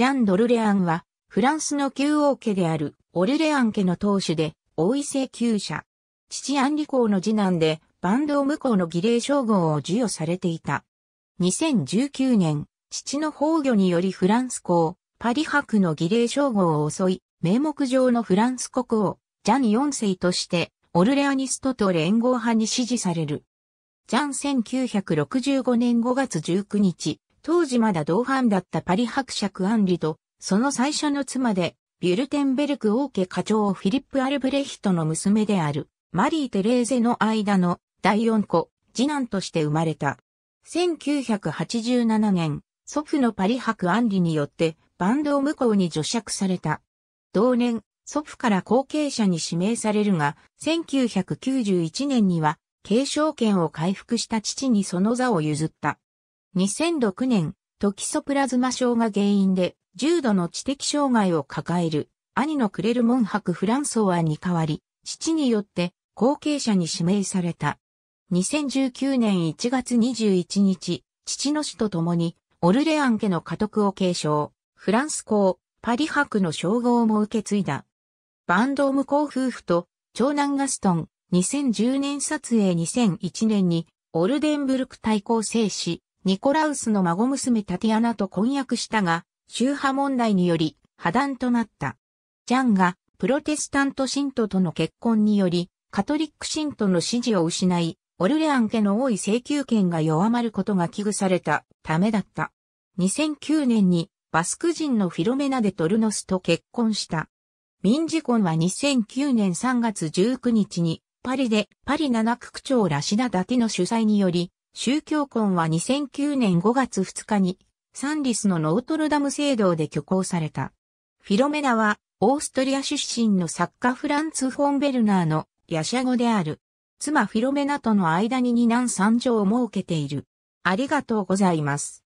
ジャン・ドルレアンは、フランスの旧王家であるオルレアン家の当主で、王位請求者。父アンリ公の次男で、バンドをム公の儀礼称号を授与されていた。2019年、父の崩御によりフランス公、パリ博の儀礼称号を襲い、名目上のフランス国王、ジャン4世として、オルレアニストと連合派に支持される。ジャン1965年5月19日、当時まだ同伴だったパリ伯爵アンリと、その最初の妻で、ビュルテンベルク王家課長フィリップ・アルブレヒトの娘である、マリー・テレーゼの間の第四子、次男として生まれた。1987年、祖父のパリ伯アンリによって、バンドをこうに除釈された。同年、祖父から後継者に指名されるが、1991年には、継承権を回復した父にその座を譲った。2006年、トキソプラズマ症が原因で、重度の知的障害を抱える、兄のクレルモン博フランソワに代わり、父によって後継者に指名された。2019年1月21日、父の死と共に、オルレアン家の家督を継承、フランス公、パリ博の称号も受け継いだ。バンドーム公夫婦と、長男ガストン、2010年撮影2001年に、オルデンブルク対抗制し、ニコラウスの孫娘タティアナと婚約したが、宗派問題により破談となった。ジャンがプロテスタント信徒との結婚により、カトリック信徒の支持を失い、オルレアン家の多い請求権が弱まることが危惧されたためだった。2009年にバスク人のフィロメナデ・トルノスと結婚した。民事婚は2009年3月19日にパリでパリ7区区長ラシダ・ダティの主催により宗教婚は2009年5月2日にサンリスのノートルダム聖堂で挙行された。フィロメナはオーストリア出身の作家フランツ・フォンベルナーのヤシャ語である。妻フィロメナとの間に二男三女を設けている。ありがとうございます。